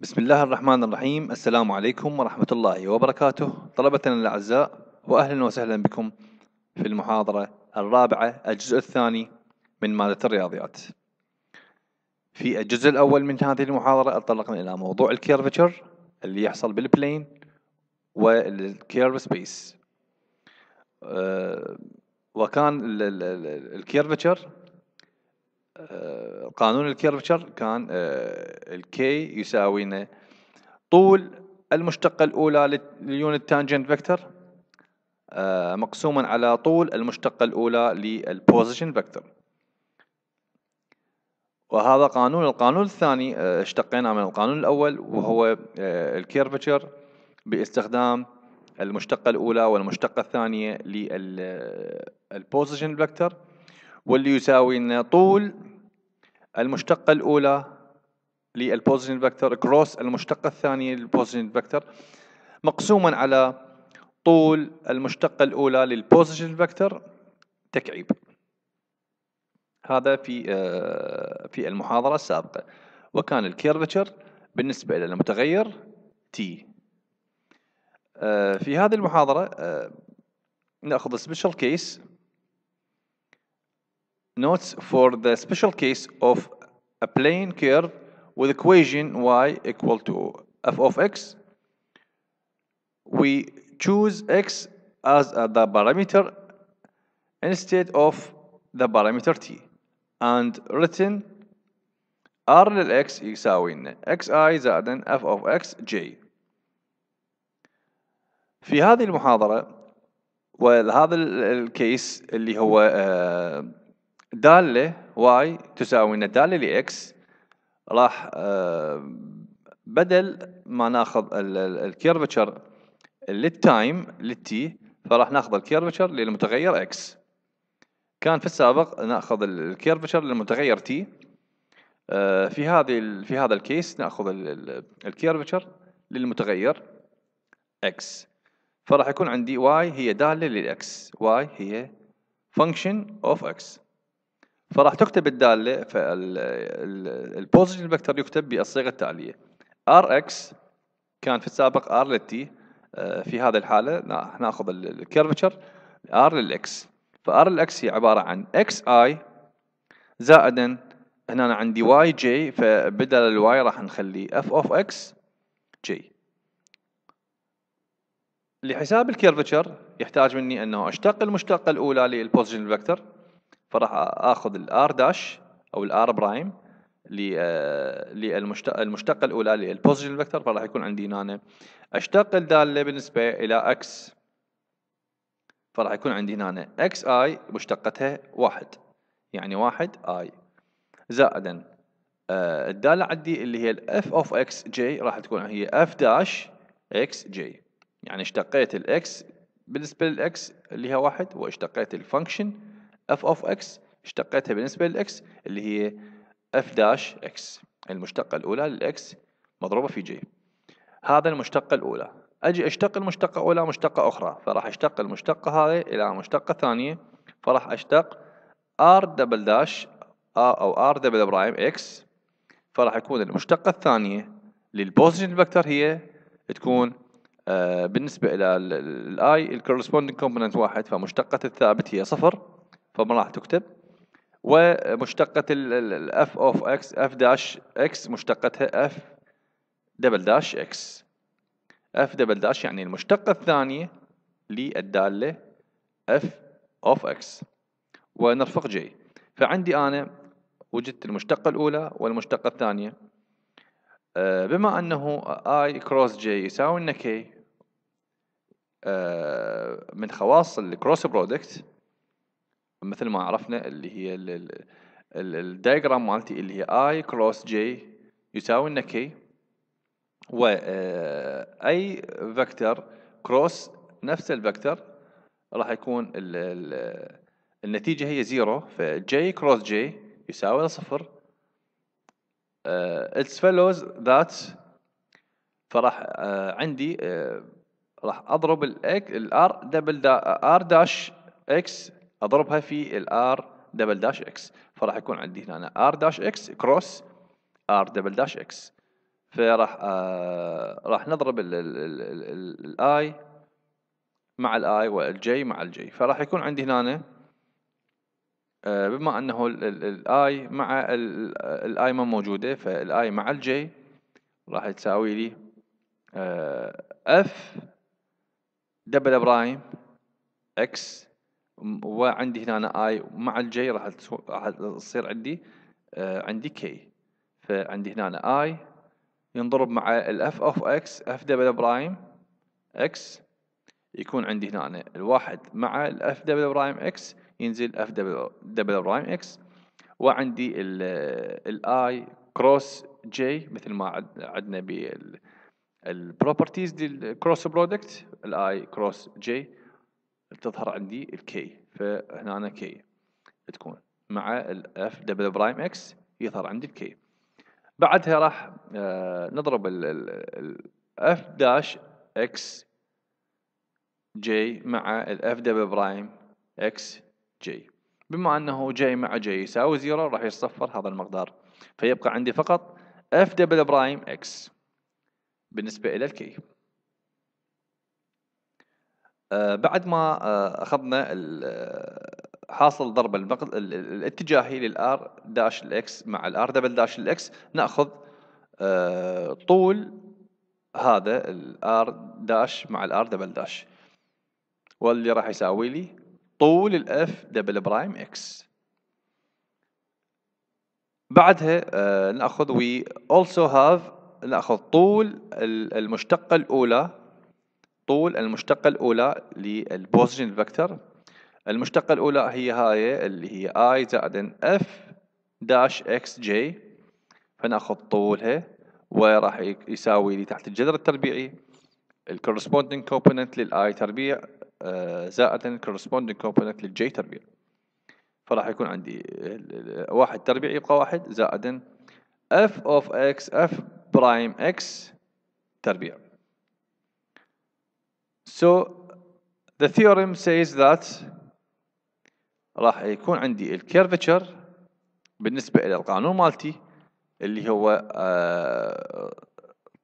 بسم الله الرحمن الرحيم السلام عليكم ورحمة الله وبركاته طلبتنا الأعزاء وأهلا وسهلا بكم في المحاضرة الرابعة الجزء الثاني من مادة الرياضيات في الجزء الأول من هذه المحاضرة أتطرقنا إلى موضوع الكيرفتشر اللي يحصل بالبلين والكيرف سبيس وكان الكيرفتشر قانون الكيرفتشر كان آه، الكي يساوينا طول المشتقة الأولى لليونت تانجنت آه، فيكتور مقسوما على طول المشتقة الأولى للبوزيشن فيكتور وهذا قانون القانون الثاني آه، اشتقينا من القانون الأول وهو الكيرفتشر باستخدام المشتقة الأولى والمشتقة الثانية للبوزيشن فيكتور واللي يساوي ان طول المشتقة الأولى للبوزيتيف فيكتور كروس المشتقة الثانية للبوزيتيف فيكتور مقسوما على طول المشتقة الأولى للبوزيتيف فيكتور تكعيب هذا في آه، في المحاضرة السابقة وكان الكيرفتشر بالنسبة إلى المتغير t آه، في هذه المحاضرة آه، نأخذ سبيشال كيس Notes for the special case of a plane curve with equation y equal to f of x. We choose x as the parameter instead of the parameter t and written r x يساوي xi زائد f of x j في هذه المحاضرة وهذا الكيس اللي هو دالة واي تساوي لنا ل لإكس راح آه، بدل ما ناخذ الكيرفتشر للتايم للتي فراح ناخذ الكيرفتشر للمتغير اكس كان في السابق ناخذ الكيرفتشر للمتغير تي آه، في هذه في هذا الكيس ناخذ الكيرفتشر للمتغير اكس فراح يكون عندي واي هي داله للاكس واي هي function of x فراح تكتب الداله فالبوزيشن فيكتور يكتب بالصيغه التاليه ار اكس كان في السابق ار للتي آه، في هذه الحاله ناخذ الكيرفتشر ار للاكس فار للX هي عباره عن اكس اي زائدا هنا عندي واي جي فبدل الواي راح نخلي اف اوف اكس جي لحساب الكيرفتشر يحتاج مني انه اشتق المشتقه الاولى للبوزيشن فيكتور فراح اخذ الار داش او الار برايم للمشتقه الاولى للبوزيشن فيكتور فراح يكون عندي هنا اشتق الداله بالنسبه الى اكس فراح يكون عندي هنا اكس اي مشتقتها واحد يعني واحد اي زائدا الداله عندي اللي هي الاف اوف اكس جي راح تكون هي اف داش اكس جي يعني اشتقيت الاكس بالنسبه للاكس اللي هي واحد واشتقيت الفانكشن اف اوف اكس اشتقتها بالنسبة للاكس اللي هي اف داش اكس المشتقة الأولى للاكس مضروبة في جي هذا المشتقة الأولى أجي أشتق المشتقة الأولى مشتقة أخرى فراح أشتق المشتقة هذه إلى مشتقة ثانية فراح أشتق ار دبل داش أو ار دبل برايم اكس فراح يكون المشتقة الثانية للبوزيشن فيكتور هي تكون آه، بالنسبة إلى الاي الكورسبوندينج كومبوننت واحد فمشتقة الثابت هي صفر فما راح تكتب ومشتقة f اوف اكس اف داش اكس مشتقتها اف دبل داش اكس اف دبل داش يعني المشتقة الثانية للدالة اف اوف اكس ونرفق جي فعندي انا وجدت المشتقة الاولى والمشتقة الثانية آه، بما انه i cross j يساوي لنا k آه، من خواص الكروس برودكت مثل ما عرفنا اللي هي الدايجرام مالتي اللي هي اي كروس جي يساوي لنا كي واي فيكتور كروس نفس الفيكتور راح يكون الـ الـ النتيجة هي زيرو فجي كروس جي يساوي صفر uh, it's follows that فراح uh, عندي uh, راح اضرب الار دبل ار داش اكس اضربها في الار دبل داش اكس فراح يكون عندي هنا ار داش اكس كروس ار دبل داش اكس فراح آه راح نضرب الاي مع الاي والجي مع الجي فراح يكون عندي هنا آه بما انه الاي مع الاي ما موجوده فالاي مع الجي راح تساوي لي آه اف دبل برايم اكس وعندي هنا أنا اي مع الجي راح تصير عندي آه، عندي كي فعندي هنا أنا اي ينضرب مع الاف اوف اكس اف دبل برايم اكس يكون عندي هنا أنا الواحد مع الاف دبل برايم اكس ينزل اف دبل برايم اكس وعندي الاي كروس جي مثل ما عندنا بالبروبرتيز دي الكروس برودكت الاي كروس جي بتظهر عندي الكي فهنا أنا كي تكون مع الاف دبل برايم اكس يظهر عندي الكي بعدها راح آه، نضرب الاف داش اكس جي مع الاف دبل برايم اكس جي بما انه جي مع جي يساوي زيرو راح يصفر هذا المقدار فيبقى عندي فقط اف دبل برايم اكس بالنسبة إلى الكي آه، بعد ما آه، اخذنا آه، حاصل ضرب المقل الاتجاهي للار داش الاكس مع الار دبل داش الاكس ناخذ طول هذا الار داش مع الار دبل داش واللي راح يساوي لي طول الاف دبل برايم اكس بعدها ناخذ وي اولسو هاف ناخذ طول المشتقه الاولى طول المشتقة الأولى للبوزيشن فيكتور المشتقة الأولى هي هاي اللي هي i زائد f داش x j فناخذ طولها وراح يساوي لي تحت الجذر التربيعي الكورسبوندينج كومبوننت للاي تربيع آه، زائد الكورسبوندينج كومبوننت للجي تربيع فراح يكون عندي واحد تربيع يبقى واحد زائد f of x f برايم x تربيع So the theorem says that راح يكون عندي الكيرفتشر بالنسبة إلى القانون مالتي اللي هو آه،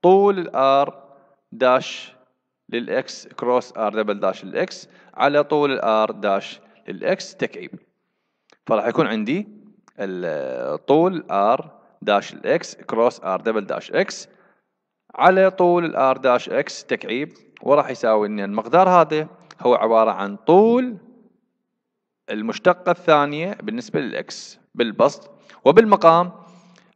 طول الار داش للاكس كروس ار دبل داش للاكس على طول الار داش للاكس تكعيب فراح يكون عندي آه، طول ار داش الاكس كروس ار دبل داش اكس على طول الار داش اكس تكعيب وراح يساوي ان المقدار هذا هو عبارة عن طول المشتقة الثانية بالنسبة للإكس بالبسط وبالمقام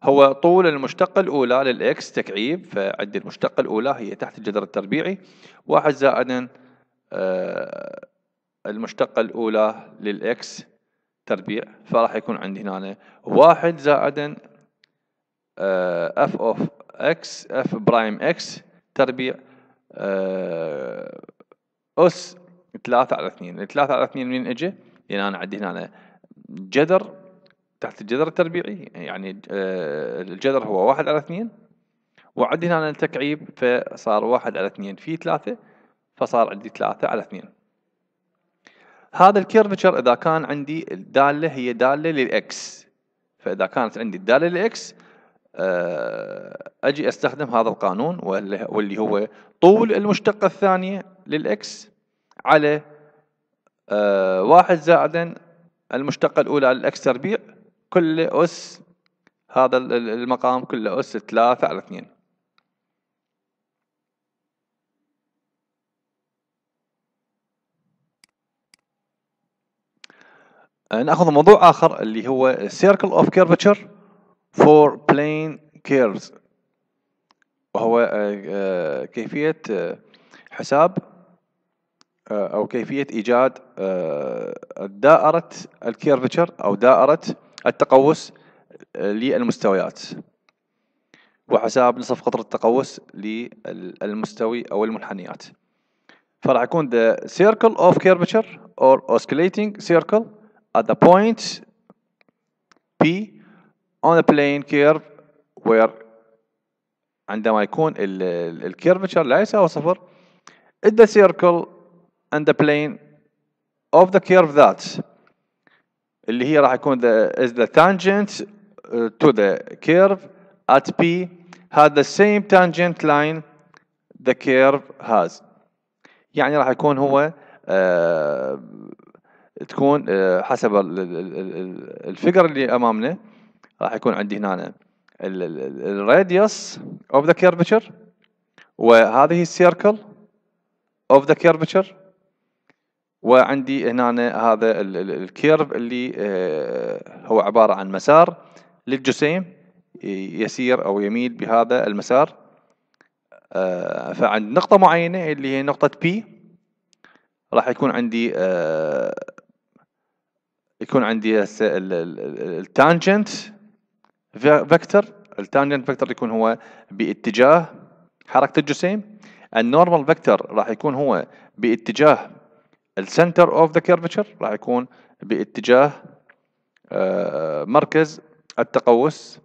هو طول المشتقة الأولى للإكس تكعيب فعندي المشتقة الأولى هي تحت الجذر التربيعي واحد زائد آه، المشتقة الأولى للإكس تربيع فراح يكون عندي هنا واحد زائد اف اوف اكس اف برايم اكس تربيع آه، اس 3 على 2 ال 3 على 2 من اجى؟ لان يعني انا عندي هنا أنا جذر تحت الجذر التربيعي يعني آه، الجذر هو 1 على 2 وعندي هنا التكعيب فصار 1 على 2 في 3 فصار عندي 3 على 2 هذا الكيرفتشر اذا كان عندي الداله هي داله للاكس فاذا كانت عندي الداله للاكس آه، اجي استخدم هذا القانون واللي هو طول المشتقة الثانية للاكس على آه، واحد زائد المشتقة الأولى للاكس تربيع كل أس هذا المقام كله أس ثلاثة على اثنين آه، ناخذ موضوع اخر اللي هو سيركل اوف كيرفتشر for plane curves وهو آه، آه، كيفية آه، حساب أو كيفية إيجاد دائرة الكيرفتشر أو دائرة التقوس للمستويات وحساب نصف قطر التقوس للمستوي أو المنحنيات فراح يكون the circle of curvature or oscillating circle at the point P on a plane curve where عندما يكون curvature لا يساوي صفر in the circle and the plane of the curve that اللي هي راح يكون the is the tangent to the curve at P had the same tangent line the curve has يعني راح يكون هو آه تكون آه حسب الفكر اللي امامنا راح يكون عندي هنا الراديوس اوف ذا كيرفتشر وهذه السيركل اوف ذا كيرفتشر وعندي هنا هذا الكيرف اللي آه، هو عبارة عن مسار للجسيم يسير أو يميل بهذا المسار آه، فعند نقطة معينة اللي هي نقطة P راح يكون عندي آه، يكون عندي هسه التانجنت فيكتور التانجنت فيكتور يكون هو باتجاه حركة الجسيم النورمال فيكتور راح يكون هو باتجاه السنتر اوف ذا كيرفتشر راح يكون باتجاه آه، مركز التقوس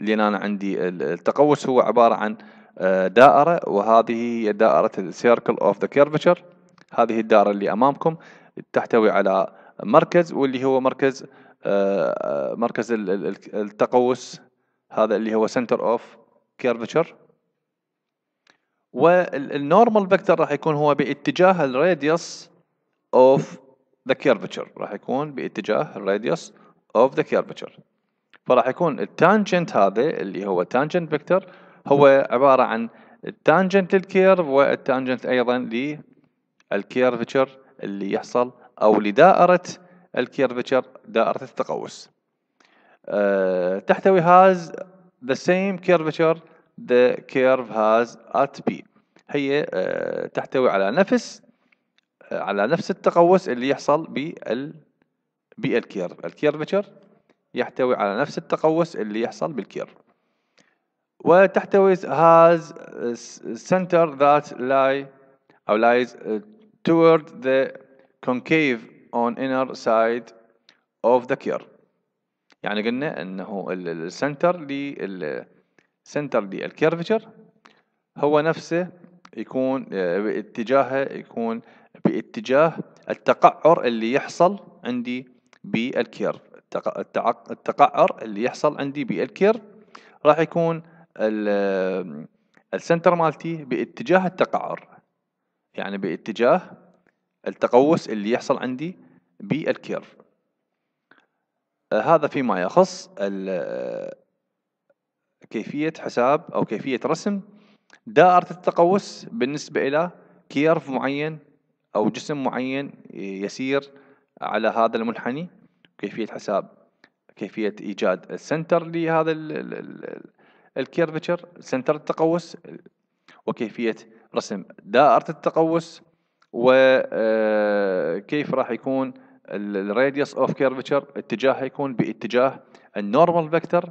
لان انا عندي التقوس هو عباره عن آه، دائره وهذه هي دائره السيركل اوف ذا كيرفتشر هذه الدائره اللي امامكم تحتوي على مركز واللي هو مركز آه، آه، مركز التقوس هذا اللي هو سنتر اوف كيرفتشر والنورمال فيكتور راح يكون هو باتجاه الراديوس اوف ذا كيرفتشر راح يكون باتجاه الراديوس اوف ذا كيرفتشر فراح يكون التانجنت هذا اللي هو تانجنت فيكتور هو عباره عن التانجنت للكيرف والتانجنت ايضا للكيرفتشر اللي يحصل او لدائره الكيرفتشر دائرة التقوس آه، تحتوي has the same curvature the curve has at P هي آه، تحتوي على نفس على نفس التقوس اللي يحصل بال بالكيرف الكيرفتشر يحتوي على نفس التقوس اللي يحصل بالكيرف وتحتوي has center that lie أو lies toward the concave on inner side of the curve يعني قلنا انه السنتر سنتر للكيرفتشر هو نفسه يكون آه، باتجاهه يكون باتجاه التقعر اللي يحصل عندي بالكيرف التقعر اللي يحصل عندي بالكيرف راح يكون السنتر مالتي باتجاه التقعر يعني باتجاه التقوس اللي يحصل عندي بالكيرف آه، هذا فيما يخص آه، كيفية حساب أو كيفية رسم دائرة التقوس بالنسبة إلى كيرف معين أو جسم معين يسير على هذا المنحني كيفية حساب كيفية إيجاد السنتر لهذا الكيرفتشر سنتر التقوس وكيفية رسم دائرة التقوس وكيف آه، راح يكون الراديوس اوف كيرفتشر اتجاهه يكون باتجاه النورمال فيكتور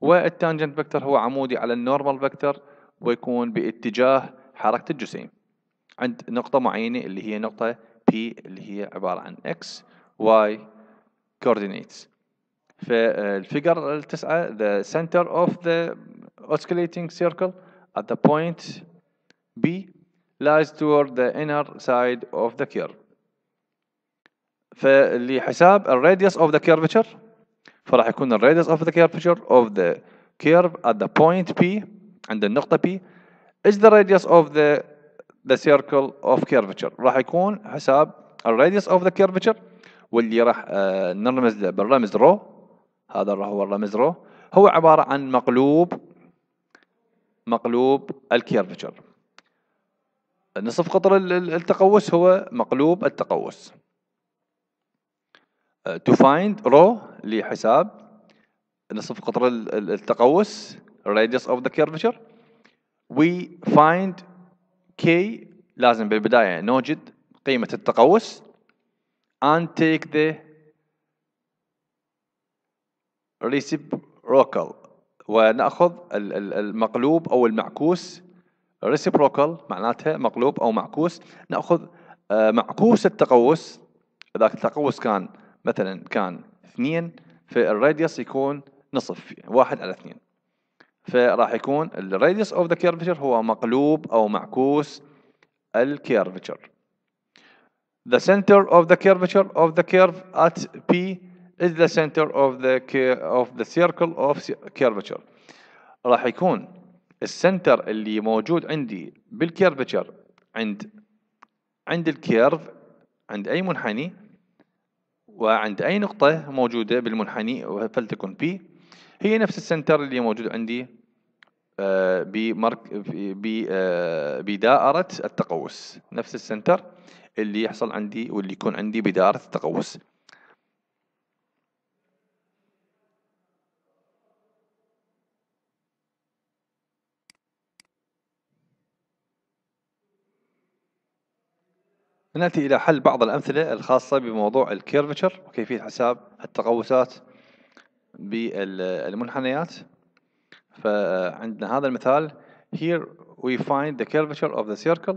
والتانجنت فيكتور هو عمودي على النورمال فيكتور ويكون باتجاه حركه الجسيم عند نقطه معينه اللي هي نقطه P اللي هي عباره عن X Y coordinates فالفيجر التسعة the center of the oscillating circle at the point B lies toward the inner side of the curve فلحساب radius of the curvature فراح يكون radius of the curvature of the curve at the point P عند النقطة P is the radius of the the circle of curvature راح يكون حساب radius of the curvature واللي راح نرمز له بالرمز رو هذا هو الرمز رو هو عبارة عن مقلوب مقلوب الكيرفتشر نصف قطر التقوس هو مقلوب التقوس uh, to find row لحساب نصف قطر التقوس radius of the curvature we find k لازم بالبداية نوجد قيمة التقوس and take the reciprocal ونأخذ المقلوب أو المعكوس reciprocal معناتها مقلوب أو معكوس نأخذ آه، معكوس التقوس إذا التقوس كان مثلا كان اثنين فالراديوس يكون نصف واحد على اثنين فراح يكون الراديوس اوف ذا كيرفتشر هو مقلوب او معكوس الكيرفتشر the center of the curvature of the curve at P is the center of the of the circle of curvature راح يكون السنتر اللي موجود عندي بالكيرفتشر عند عند الكيرف عند أي منحني وعند أي نقطة موجودة بالمنحني فلتكن بي هي نفس السنتر اللي موجود عندي آه، بمرك آه، بدائرة التقوس نفس السنتر اللي يحصل عندي واللي يكون عندي بدائرة التقوس نأتي إلى حل بعض الأمثلة الخاصة بموضوع الكيرفتشر وكيفية حساب التقوسات بالمنحنيات فعندنا هذا المثال here we find the curvature of the circle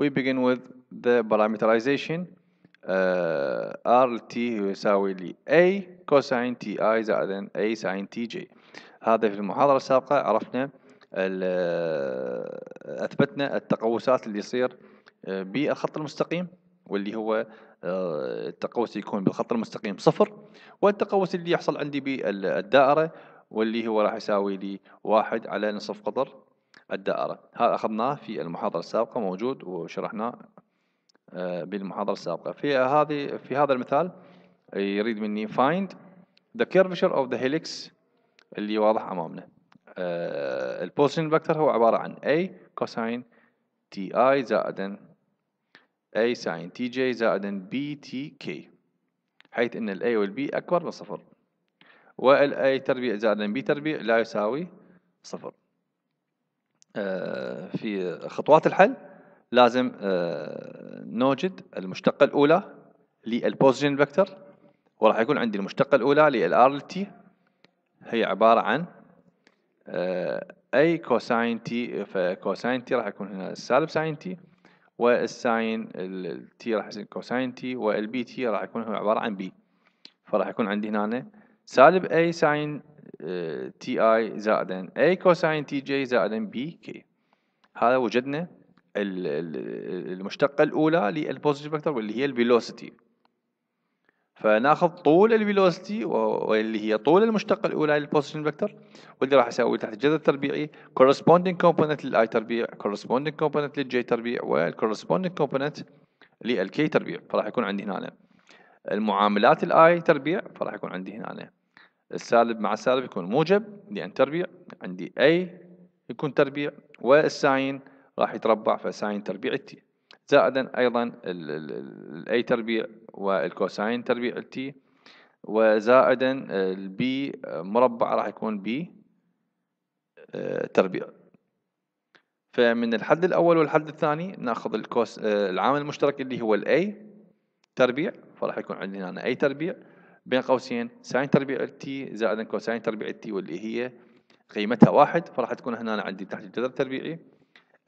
we begin with the parameterization uh, آه، RT يساوي لي A cosine TI زائد A sin TJ هذا في المحاضرة السابقة عرفنا آه، أثبتنا التقوسات اللي يصير بالخط المستقيم واللي هو آه، التقوس يكون بالخط المستقيم صفر والتقوس اللي يحصل عندي بالدائرة واللي هو راح يساوي لي واحد على نصف قطر الدائرة هذا أخذناه في المحاضرة السابقة موجود وشرحناه آه، بالمحاضرة السابقة في هذه في هذا المثال يريد مني find the curvature of the helix اللي واضح أمامنا آه، البوزيشن فيكتور هو عبارة عن A كوساين تي اي زائد A sin T J زائد B T K حيث أن الأي B أكبر من صفر A تربيع زائد B تربيع لا يساوي صفر آه، في خطوات الحل لازم آه، نوجد المشتقة الأولى للبوزيشن فيكتور وراح يكون عندي المشتقة الأولى للآر التي هي عبارة عن أي كوساين تي فكوساين تي راح يكون هنا سالب ساين تي والساين التي راح يصير كوساين تي والبي تي راح يكون هو عبارة عن بي فراح يكون عندي هنا سالب اي ساين تي اي زائدا اي كوساين تي جي زائدا بي كي هذا وجدنا المشتقة الأولى للبوزيتيف فيكتور واللي هي الفيلوسيتي فناخذ طول الفيلوسيتي واللي هي طول المشتقه الاولى للبوزيشن فيكتور واللي راح اسوي تحت الجذر التربيعي كورسبوندينج كومبوننت للاي تربيع كورسبوندينج كومبوننت للجي تربيع والكورسبوندينج كومبوننت للكي تربيع فراح يكون عندي هنا أنا. المعاملات الاي تربيع فراح يكون عندي هنا أنا. السالب مع السالب يكون موجب لان تربيع عندي اي يكون تربيع والساين راح يتربع فساين تربيع التي زائدا أيضا الأي تربيع والكوساين تربيع التي وزائدا البي مربع راح يكون بي آه، تربيع فمن الحد الأول والحد الثاني ناخذ الكوس آه، العامل المشترك اللي هو الاي تربيع فراح يكون عندنا هنا اي تربيع بين قوسين ساين تربيع التي زائدا كوساين تربيع التي واللي هي قيمتها واحد فراح تكون هنا عندي تحت الجذر التربيعي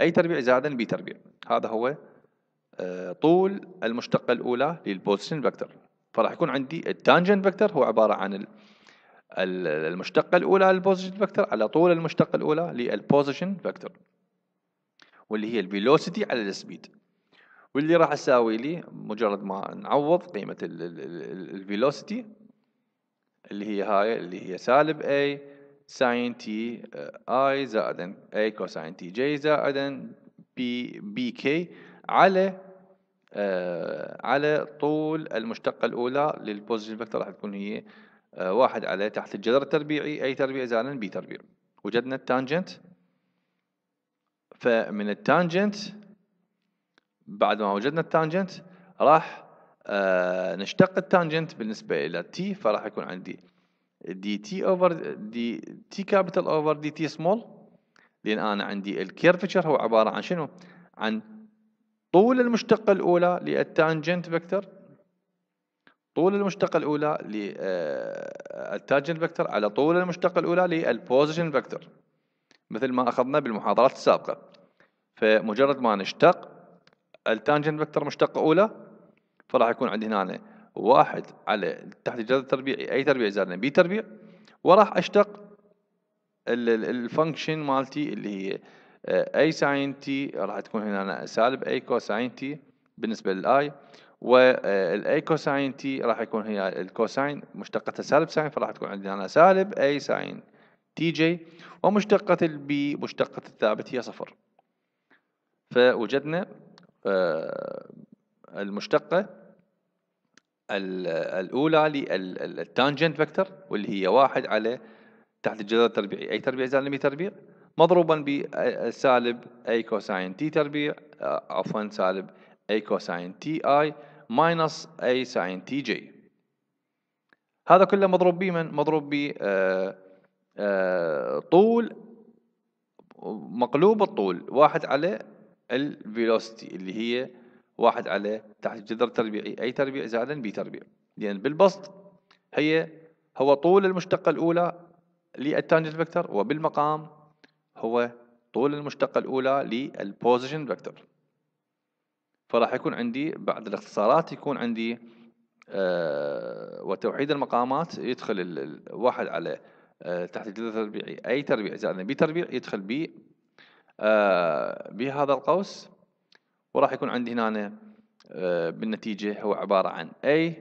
اي تربيع زائدا بي تربيع هذا هو آه، طول المشتقة الأولى للبوزيشن فيكتور فراح يكون عندي التانجنت فيكتور هو عبارة عن المشتقة الأولى للبوزيشن فيكتور على طول المشتقة الأولى للبوزيشن فيكتور واللي هي الفيلوسيتي على السبيد واللي راح أساوي لي مجرد ما نعوض قيمة الفيلوسيتي اللي هي هاي اللي هي سالب A ساين تي اي آه، زائدا اي كوساين تي جي زائدا بي بي كي على آه، على طول المشتقة الأولى للبوزيشن فيكتور راح تكون هي آه، واحد على تحت الجذر التربيعي أي تربيع زائد بي تربيع وجدنا التانجنت فمن التانجنت بعد ما وجدنا التانجنت راح آه، نشتق التانجنت بالنسبة إلى تي فراح يكون عندي دي تي اوفر دي تي كابيتال اوفر دي تي سمول لان انا عندي الكيرفتشر هو عباره عن شنو؟ عن طول المشتقة الأولى للتانجنت فيكتور طول المشتقة الأولى للتانجنت آه، فيكتور على طول المشتقة الأولى للبوزيشن فيكتور مثل ما أخذنا بالمحاضرات السابقة فمجرد ما نشتق التانجنت فيكتور مشتقة أولى فراح يكون عندي هنا واحد على تحت الجذر التربيعي أي تربيع زائد بي تربيع وراح أشتق الفانكشن مالتي اللي هي آه، اي ساين تي راح تكون هنا سالب اي كوساين تي بالنسبه للاي والاي آه، كوساين تي راح يكون هي الكوساين مشتقتها سالب ساين فراح تكون عندنا هنا سالب اي ساين تي جي ومشتقة البي مشتقة الثابت هي صفر فوجدنا آه، المشتقة الأولى للتانجنت فيكتور واللي هي واحد على تحت الجذر التربيعي أي تربيع زائد تربيع مضروبا بسالب a كوساين تي تربيع آه، عفوا سالب a كوساين تي اي ماينص a ساين تي جي هذا كله مضروب بمن مضروب ب آه، آه، طول مقلوب الطول واحد على الفيلوسيتي اللي هي واحد على تحت جذر تربيعي اي تربيع زائدا بي تربيع لان بالبسط هي هو طول المشتقه الاولى للتانجنت فيكتور وبالمقام هو طول المشتقة الأولى position vector فراح يكون عندي بعد الاختصارات يكون عندي آه وتوحيد المقامات يدخل الواحد على آه تحت الجذر التربيعي أي تربيع زائد بي تربيع يدخل بي آه بهذا القوس وراح يكون عندي هنا آه، بالنتيجة هو عبارة عن A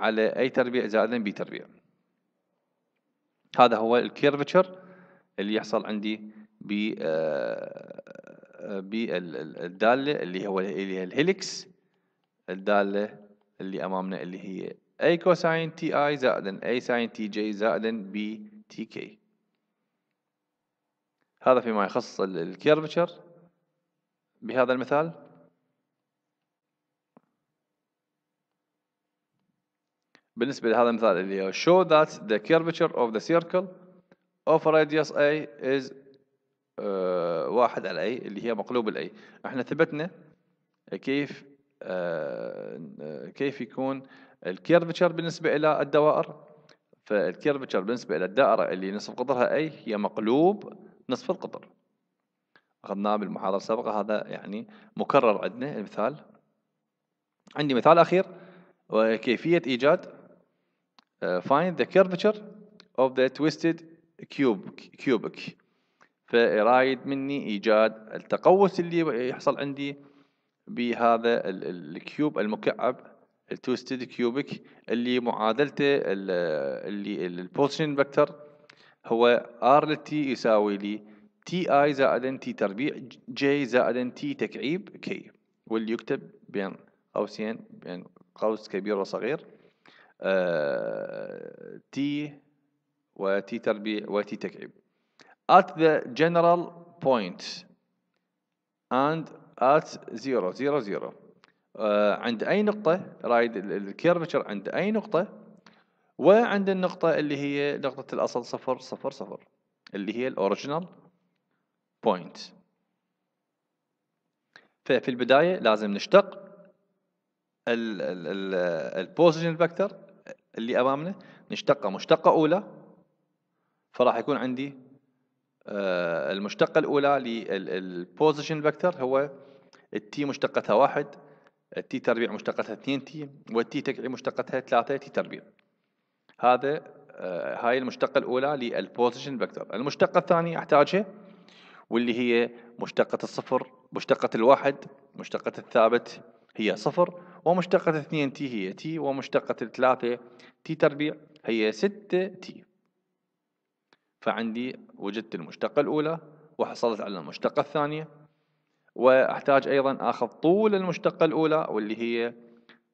على أي تربيع زائد بي تربيع هذا هو الكيرفتشر اللي يحصل عندي ب آه، بالدالة اللي هو اللي هي الهيلكس الدالة اللي أمامنا اللي هي A كوساين تي اي زائد A ساين تي جي زائد B تي كي هذا فيما يخص الكيرفتشر بهذا المثال بالنسبة لهذا المثال اللي هو show that the curvature of the circle اوف radius A is آه، واحد على اي اللي هي مقلوب الاي احنا ثبتنا كيف آه، كيف يكون الكيرفتشر بالنسبة إلى الدوائر فالكيرفتشر بالنسبة إلى الدائرة اللي نصف قطرها اي هي مقلوب نصف القطر أخذناه بالمحاضرة السابقة هذا يعني مكرر عندنا المثال عندي مثال أخير وكيفية إيجاد uh, find the curvature of the twisted كيوب كيوبك فرايد مني ايجاد التقوس اللي يحصل عندي بهذا الكيوب المكعب التوستد كيوبك اللي معادلته اللي البوزيشن فيكتور هو ار للتي يساوي لي تي اي زائد تي تربيع جي زائد تي تكعيب كي واللي يكتب بين قوسين بين قوس كبير وصغير آه تي وتي تربيع وتي تكعيب at the general point and at zero zero 0 آه، عند أي نقطة رايد الكيرفتشر عند أي نقطة وعند النقطة اللي هي نقطة الأصل صفر صفر صفر اللي هي الأوريجينال بوينت ففي البداية لازم نشتق ال ال البوزيشن فيكتور اللي أمامنا نشتقه مشتقة أولى فراح يكون عندي آه، المشتقة الأولى للبوزيشن فيكتور هو التي مشتقتها واحد التي تربيع مشتقتها اثنين تي والتي تكعي مشتقتها ثلاثة تي تربيع هذا آه، هاي المشتقة الأولى للبوزيشن فيكتور المشتقة الثانية أحتاجها واللي هي مشتقة الصفر مشتقة الواحد مشتقة الثابت هي صفر ومشتقة اثنين تي هي تي ومشتقة الثلاثة تي تربيع هي ستة تي فعندي وجدت المشتقة الأولى وحصلت على المشتقة الثانية وأحتاج أيضا أخذ طول المشتقة الأولى واللي هي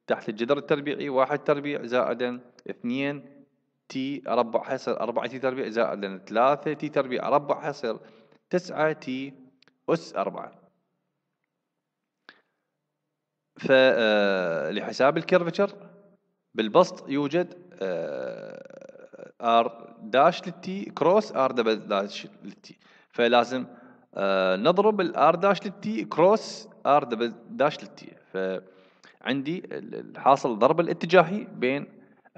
تحت الجذر التربيعي واحد تربيع زائدا اثنين تي ربع حصر أربعة تي تربيع زائدا ثلاثة تي تربيع ربع حصر تسعة تي أس أربعة فلحساب آه، الكيرفتشر بالبسط يوجد آه، ار داش للتي كروس ار دبل داش للتي فلازم آه، نضرب الار داش للتي كروس ار دبل داش للتي فعندي الحاصل الضرب الاتجاهي بين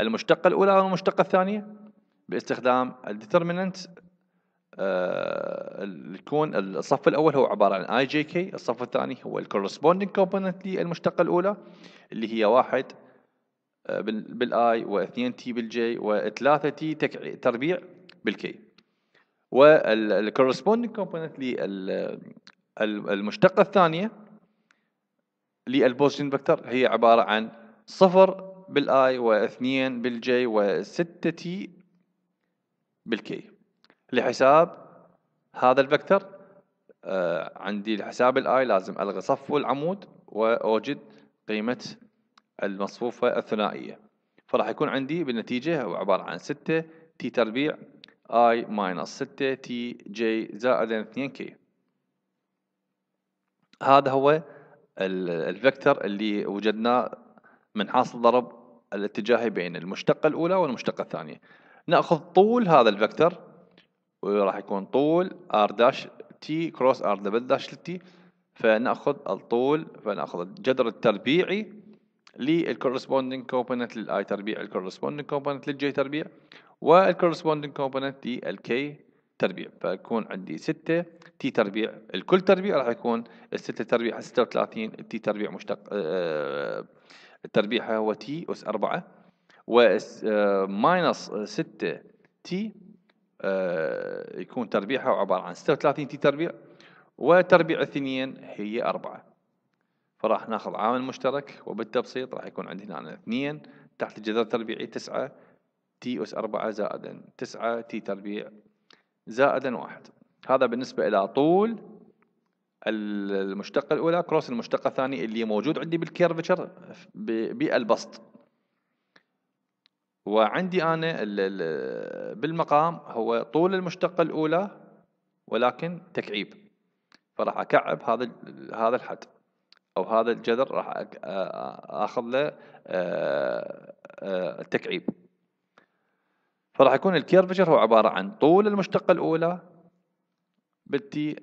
المشتقة الأولى والمشتقة الثانية باستخدام الديترميننت آه، يكون الصف الأول هو عبارة عن اي جي كي الصف الثاني هو الكورسبوندينج كومبوننت للمشتقة الأولى اللي هي واحد آه، بالاي و2 تي بالجي و3 تي تربيع بالكي والكورسبوندينج كومبوننت للمشتقه الثانيه للبوزيشن فيكتور هي عباره عن صفر بالاي و2 بالجي و6 تي بالكي لحساب هذا الفكتور آه، عندي لحساب الاي لازم الغي صفو العمود واوجد قيمه المصفوفة الثنائية فراح يكون عندي بالنتيجة هو عبارة عن 6 تي تربيع اي ماينس 6 تي جي زائد 2 كي هذا هو الفيكتور اللي وجدناه من حاصل ضرب الاتجاهي بين المشتقة الأولى والمشتقة الثانية نأخذ طول هذا الفيكتور وراح يكون طول r داش تي كروس r دبل داش تي فنأخذ الطول فنأخذ الجذر التربيعي للكورسبوندنج كومبوننت للاي تربيع الكورسبوندنج كومبوننت للجي تربيع والكورسبوندنج كومبوننت للكي تربيع فيكون عندي 6 تي تربيع الكل تربيع راح يكون الستة 6 تربيع 36 آه، t تربيع مشتق التربيع هو تي اس 4 و ماينس 6 تي يكون تربيعها عباره عن 36 تي تربيع وتربيع اثنين هي أربعة فراح ناخذ عامل مشترك وبالتبسيط راح يكون عندي هنا 2 تحت الجذر التربيعي 9 تي أس 4 زائدا 9 تي تربيع زائدا واحد هذا بالنسبة إلى طول المشتقة الأولى كروس المشتقة الثانية اللي موجود عندي بالكيرفتشر بالبسط وعندي أنا بالمقام هو طول المشتقة الأولى ولكن تكعيب فراح أكعب هذا هذا الحد او هذا الجذر راح اخذ له التكعيب فراح يكون الكيرفتشر هو عباره عن طول المشتقه الاولى بالتي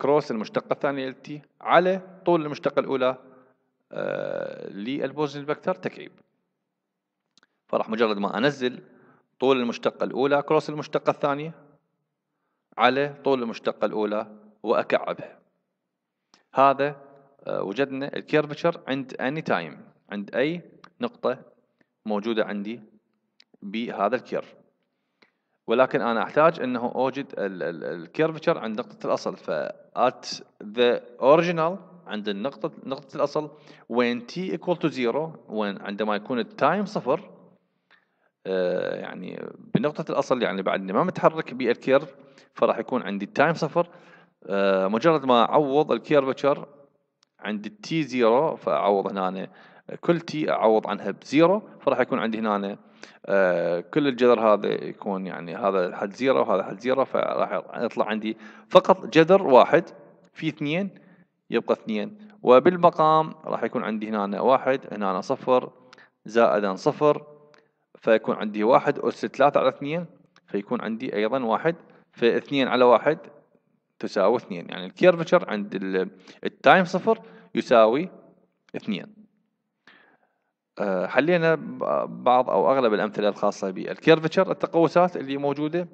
كروس المشتقه الثانيه للتي على طول المشتقه الاولى للبوزن فيكتور تكعيب فراح مجرد ما انزل طول المشتقه الاولى كروس المشتقه الثانيه على طول المشتقه الاولى واكعبها هذا آه، وجدنا الكيرفتشر عند اني تايم عند اي نقطة موجودة عندي بهذا الكيرف ولكن انا احتاج انه اوجد الكيرفتشر عند نقطة الاصل ف at the original عند النقطة نقطة الاصل وين t equal to zero وين عندما يكون التايم صفر آه، يعني بنقطة الاصل يعني بعدني ما متحرك بالكيرف فراح يكون عندي التايم صفر آه، مجرد ما اعوض الكيرفتشر عند التي زيرو فاعوض هنا كل تي اعوض عنها بزيرو فراح يكون عندي هنا آه كل الجذر هذا يكون يعني هذا حد زيرو وهذا حد زيرو فراح يطلع عندي فقط جذر واحد في اثنين يبقى اثنين وبالمقام راح يكون عندي هنا واحد هنا صفر زائدا صفر فيكون عندي واحد أس ثلاثة على اثنين فيكون عندي أيضا واحد فاثنين على واحد تساوي اثنين يعني الكيرفتشر عند التايم صفر يساوي اثنين آه، حلينا بعض او اغلب الامثله الخاصه بالكيرفتشر التقوسات اللي موجوده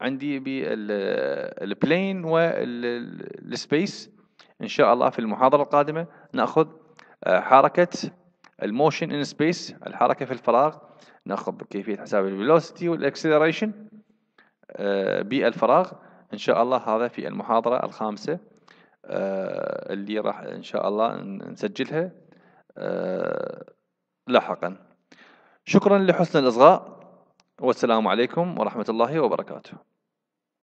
عندي بالبلين والسبيس ان شاء الله في المحاضره القادمه ناخذ آه، حركه الموشن ان سبيس الحركه في الفراغ ناخذ كيفيه حساب الفيلوسيتي والاكسلريشن آه، بالفراغ إن شاء الله هذا في المحاضرة الخامسة آه، اللي راح إن شاء الله نسجلها آه، لاحقا شكرا لحسن الإصغاء والسلام عليكم ورحمة الله وبركاته